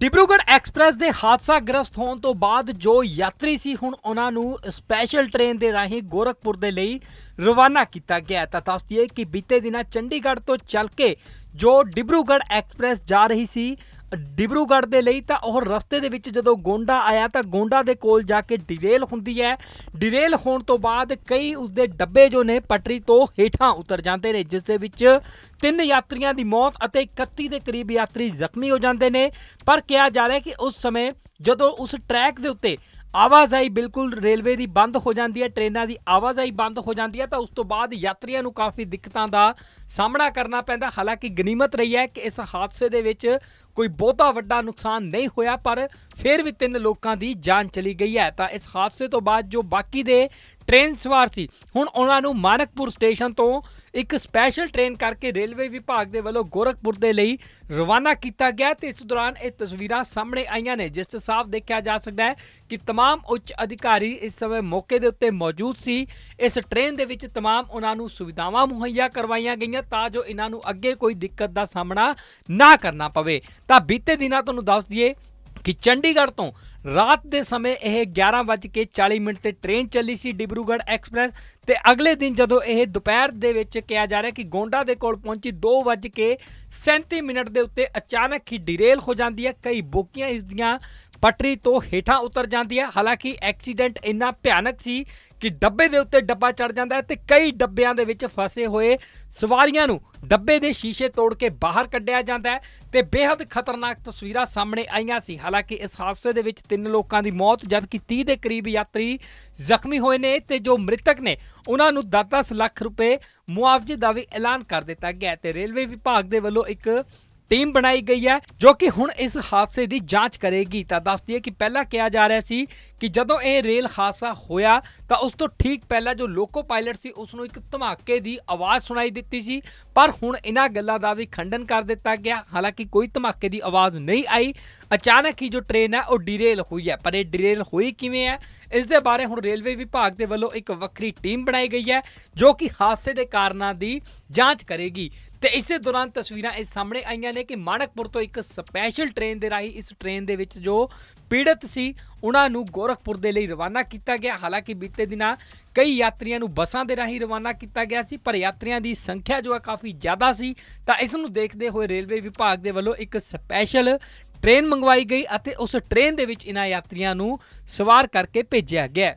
Dibrugarh express ਦੇ ਹਾਦਸਾ ਗ੍ਰਸਤ ਹੋਣ ਤੋਂ ਬਾਅਦ ਜੋ ਯਾਤਰੀ ਸੀ ਹੁਣ ਉਹਨਾਂ ਨੂੰ ਸਪੈਸ਼ਲ ਟ੍ਰੇਨ ਦੇ ਰਾਹੀਂ ਗੋਰਖਪੁਰ ਦੇ ਲਈ ਰਵਾਨਾ ਕੀਤਾ ਗਿਆ ਤਾਂ ਦੱਸਦੀਏ ਕਿ ਬੀਤੇ ਦਿਨਾਂ ਚੰਡੀਗੜ੍ਹ ਤੋਂ ਚੱਲ ਕੇ ਜੋ ਡਿਬਰੂਗੜ੍ਹ ਐਕਸਪ੍ਰੈਸ ਜਾ ਰਹੀ ਸੀ ਡਿਬਰੂਗੜ੍ਹ ਦੇ ਲਈ ਤਾਂ ਉਹ ਰਸਤੇ ਦੇ ਵਿੱਚ ਜਦੋਂ ਗੋਂਡਾ ਆਇਆ ਤਾਂ ਗੋਂਡਾ ਦੇ ਕੋਲ ਜਾ ਕੇ ਡਿਰੇਲ ਹੁੰਦੀ ਹੈ ਡਿਰੇਲ ਹੋਣ ਤੋਂ ਬਾਅਦ ਕਈ ਉਸਦੇ ਡੱਬੇ ਜੋ ਨੇ ਪਟਰੀ ਤੋਂ ਹੇਠਾਂ ਉਤਰ ਜਾਂਦੇ ਨੇ ਜਿਸ ਦੇ ਵਿੱਚ ਤਿੰਨ ਯਾਤਰੀਆਂ ਦੀ ਮੌਤ ਅਤੇ 31 ਦੇ ਕਰੀਬ ਯਾਤਰੀ ਜ਼ਖਮੀ ਹੋ ਜਾਂਦੇ ਨੇ ਪਰ ਕਿਹਾ ਜਾ ਰਿਹਾ ਕਿ ਉਸ ਸਮੇਂ ਜਦੋਂ ਉਸ ਟਰੈਕ ਦੇ ਉੱਤੇ ਆਵਾਜਾਈ ਬਿਲਕੁਲ ਰੇਲਵੇ ਦੀ ਬੰਦ ਹੋ ਜਾਂਦੀ ਹੈ ਟ੍ਰੇਨਾਂ ਦੀ ਆਵਾਜਾਈ ਬੰਦ ਹੋ ਜਾਂਦੀ ਹੈ ਤਾਂ ਉਸ ਤੋਂ ਬਾਅਦ ਯਾਤਰੀਆਂ ਨੂੰ ਕਾਫੀ ਦਿੱਕਤਾਂ ਦਾ ਸਾਹਮਣਾ ਕਰਨਾ ਪੈਂਦਾ ਹਾਲਾਂਕਿ ਗਨੀਮਤ ਰਹੀ ਹੈ ਕਿ ਇਸ ਹਾਦਸੇ ਦੇ ਵਿੱਚ ਕੋਈ ਬਹੁਤਾ ਵੱਡਾ ਨੁਕਸਾਨ ਨਹੀਂ ਹੋਇਆ ਪਰ ਫਿਰ ਵੀ ਤਿੰਨ ਲੋਕਾਂ ਦੀ ਜਾਨ ਚਲੀ ਗਈ ਹੈ ਤਾਂ ਇਸ ਹਾਦਸੇ ਤੋਂ ਬਾਅਦ ਜੋ ਬਾਕੀ ਦੇ ਟ੍ਰੇਨ ਸਵਾਰ ਸੀ ਹੁਣ ਉਹਨਾਂ ਨੂੰ ਮਾਨਕਪੁਰ ਸਟੇਸ਼ਨ ਤੋਂ ਇੱਕ ਸਪੈਸ਼ਲ ਟ੍ਰੇਨ ਕਰਕੇ ਰੇਲਵੇ ਵਿਭਾਗ ਦੇ ਵੱਲੋਂ ਗੋਰਖਪੁਰ ਦੇ ਲਈ ਰਵਾਨਾ ਕੀਤਾ ਗਿਆ ਤੇ ਇਸ ਦੌਰਾਨ ਇਹ ਤਸਵੀਰਾਂ ਸਾਹਮਣੇ ਆਈਆਂ ਨੇ ਜਿਸ ਤੋਂ ਸਾਫ਼ ਦੇਖਿਆ ਜਾ ਸਕਦਾ ਹੈ ਕਿ तमाम ਉੱਚ ਅਧਿਕਾਰੀ ਇਸ ਸਮੇਂ ਮੌਕੇ ਦੇ ਉੱਤੇ ਮੌਜੂਦ ਸੀ ਇਸ ਟ੍ਰੇਨ ਦੇ ਵਿੱਚ तमाम ਉਹਨਾਂ ਨੂੰ ਸੁਵਿਧਾਵਾਂ ਮੁਹੱਈਆ ਕਰਵਾਈਆਂ ਗਈਆਂ ਤਾਂ ਜੋ ਇਹਨਾਂ ਨੂੰ ਅੱਗੇ ਕੋਈ ਦਿੱਕਤ ਦਾ ਸਾਹਮਣਾ ਨਾ ਕਰਨਾ ਪਵੇ ਤਾਂ ਬੀਤੇ ਦਿਨਾਂ ਤੁਹਾਨੂੰ ਦੱਸ ਦਈਏ ਕਿ ਚੰਡੀਗੜ੍ਹ ਤੋਂ ਰਾਤ ਦੇ ਸਮੇਂ ਇਹ 11:40 ਮਿੰਟ ਤੇ ਟ੍ਰੇਨ ਚੱਲੀ ਸੀ ਡਿਬਰੂਗੜ੍ਹ ਐਕਸਪ੍ਰੈਸ ਤੇ ਅਗਲੇ ਦਿਨ ਜਦੋਂ ਇਹ ਦੁਪਹਿਰ ਦੇ ਵਿੱਚ ਕਿਹਾ ਜਾ ਰਿਹਾ ਕਿ ਗੋਂਡਾ ਦੇ ਕੋਲ ਪਹੁੰਚੀ 2:37 ਮਿੰਟ ਦੇ ਉੱਤੇ ਅਚਾਨਕ ਹੀ ਡਿਰੇਲ ਹੋ ਜਾਂਦੀ ਹੈ ਕਈ ਬੋਕੀਆਂ ਇਸ ਦੀਆਂ ਪਟਰੀ ਤੋਂ ਹੇਠਾਂ ਉਤਰ ਜਾਂਦੀ ਹੈ ਹਾਲਾਂਕਿ ਐਕਸੀਡੈਂਟ ਇੰਨਾ ਭਿਆਨਕ ਸੀ ਕਿ ਡੱਬੇ ਦੇ ਉੱਤੇ ਡੱਬਾ ਚੜ ਜਾਂਦਾ ਹੈ ਤੇ ਕਈ ਡੱਬਿਆਂ ਦੇ ਵਿੱਚ ਫਸੇ ਹੋਏ ਸਵਾਰੀਆਂ ਨੂੰ ਡੱਬੇ ਦੇ ਸ਼ੀਸ਼ੇ ਤੋੜ ਕੇ ਬਾਹਰ ਕੱਢਿਆ ਜਾਂਦਾ ਹੈ ਤੇ ਬੇहद ਖਤਰਨਾਕ ਤਸਵੀਰਾਂ ਸਾਹਮਣੇ ਆਈਆਂ ਸੀ ਹਾਲਾਂਕਿ ਇਸ ਹਾਦਸੇ ਦੇ ਵਿੱਚ ਤਿੰਨ ਲੋਕਾਂ ਦੀ ਮੌਤ ਜਦਕਿ 30 ਦੇ ਕਰੀਬ ਯਾਤਰੀ ਜ਼ਖਮੀ ਹੋਏ ਨੇ ਤੇ ਜੋ ਮ੍ਰਿਤਕ ਨੇ ਉਹਨਾਂ ਨੂੰ 10-10 ਲੱਖ ਰੁਪਏ ਮੁਆਵਜ਼ੇ ਦਾ ਵੀ ਐਲਾਨ ਕਰ ਦਿੱਤਾ ਗਿਆ ਤੇ ਰੇਲਵੇ ਵਿਭਾਗ ਦੇ ਵੱਲੋਂ ਇੱਕ ਟੀਮ ਬਣਾਈ ਗਈ ਹੈ ਜੋ ਕਿ ਹੁਣ ਇਸ ਹਾਦਸੇ ਦੀ ਜਾਂਚ ਕਰੇਗੀ ਤਾਂ ਦੱਸਦੀ ਹੈ ਕਿ ਪਹਿਲਾਂ ਕਿਹਾ ਜਾ ਰਿਹਾ ਸੀ ਕਿ ਜਦੋਂ ਇਹ ਰੇਲ ਹਾਦਸਾ ਹੋਇਆ ਤਾਂ ਉਸ ਤੋਂ ਠੀਕ ਪਹਿਲਾਂ ਜੋ ਲੋਕੋ ਪਾਇਲਟ ਸੀ ਉਸ ਨੂੰ ਇੱਕ ਧਮਾਕੇ ਦੀ ਆਵਾਜ਼ ਸੁਣਾਈ ਦਿੱਤੀ ਸੀ ਪਰ ਹੁਣ ਇਹਨਾਂ ਗੱਲਾਂ ਦਾ ਵੀ ਖੰਡਨ ਕਰ ਦਿੱਤਾ ਗਿਆ ਹਾਲਾਂਕਿ ਕੋਈ ਧਮਾਕੇ ਦੀ ਆਵਾਜ਼ ਨਹੀਂ ਆਈ ਅਚਾਨਕ ਹੀ ਜੋ ਟ੍ਰੇਨ ਹੈ ਉਹ ਡਿਰੇਲ ਹੋਈ ਹੈ ਪਰ ਇਹ ਡਿਰੇਲ ਹੋਈ ਕਿਵੇਂ ਹੈ ਇਸ ਦੇ ਬਾਰੇ ਹੁਣ ਰੇਲਵੇ ਵਿਭਾਗ ਦੇ ਵੱਲੋਂ ਇੱਕ ਵੱਖਰੀ ਟੀਮ ਬਣਾਈ ਗਈ ਹੈ ਜੋ ਕਿ ਹਾਦਸੇ ਦੇ ਕਾਰਨਾਂ ਦੀ ਜਾਂਚ ਕਰੇਗੀ ਤੇ ਇਸੇ ਦੌਰਾਨ ਤਸਵੀਰਾਂ ਇਸ ਸਾਹਮਣੇ ਆਈਆਂ ਨੇ ਕਿ ਮਾਨਕਪੁਰ ਤੋਂ ਇੱਕ ਸਪੈਸ਼ਲ ਟ੍ਰੇਨ ਦੇ ਰਾਹੀਂ ਇਸ ਟ੍ਰੇਨ ਦੇ ਵਿੱਚ ਜੋ ਪੀੜਤ ਸੀ ਉਹਨਾਂ ਨੂੰ ਗੋਰਖਪੁਰ ਦੇ ਲਈ ਰਵਾਨਾ ਕੀਤਾ ਗਿਆ ਹਾਲਾਂਕਿ ਬੀਤੇ ਦਿਨਾਂ ਕਈ ਯਾਤਰੀਆਂ ਨੂੰ ਬੱਸਾਂ ਦੇ ਰਾਹੀਂ ਰਵਾਨਾ ਕੀਤਾ ਗਿਆ ਸੀ ਪਰ ਯਾਤਰੀਆਂ ਦੀ ਸੰਖਿਆ ਜੋ ਹੈ ਕਾਫੀ ਜ਼ਿਆਦਾ ਸੀ ਤਾਂ ਇਸ ਨੂੰ ਦੇਖਦੇ ਹੋਏ ਰੇਲਵੇ ਵਿਭਾਗ ਦੇ ਵੱਲੋਂ ਇੱਕ ਸਪੈਸ਼ਲ ਟ੍ਰੇਨ ਮੰਗਵਾਈ ਗਈ ਅਤੇ ਉਸ ਟ੍ਰੇਨ ਦੇ ਵਿੱਚ ਇਹਨਾਂ ਯਾਤਰੀਆਂ ਨੂੰ ਸਵਾਰ ਕਰਕੇ ਭੇਜਿਆ ਗਿਆ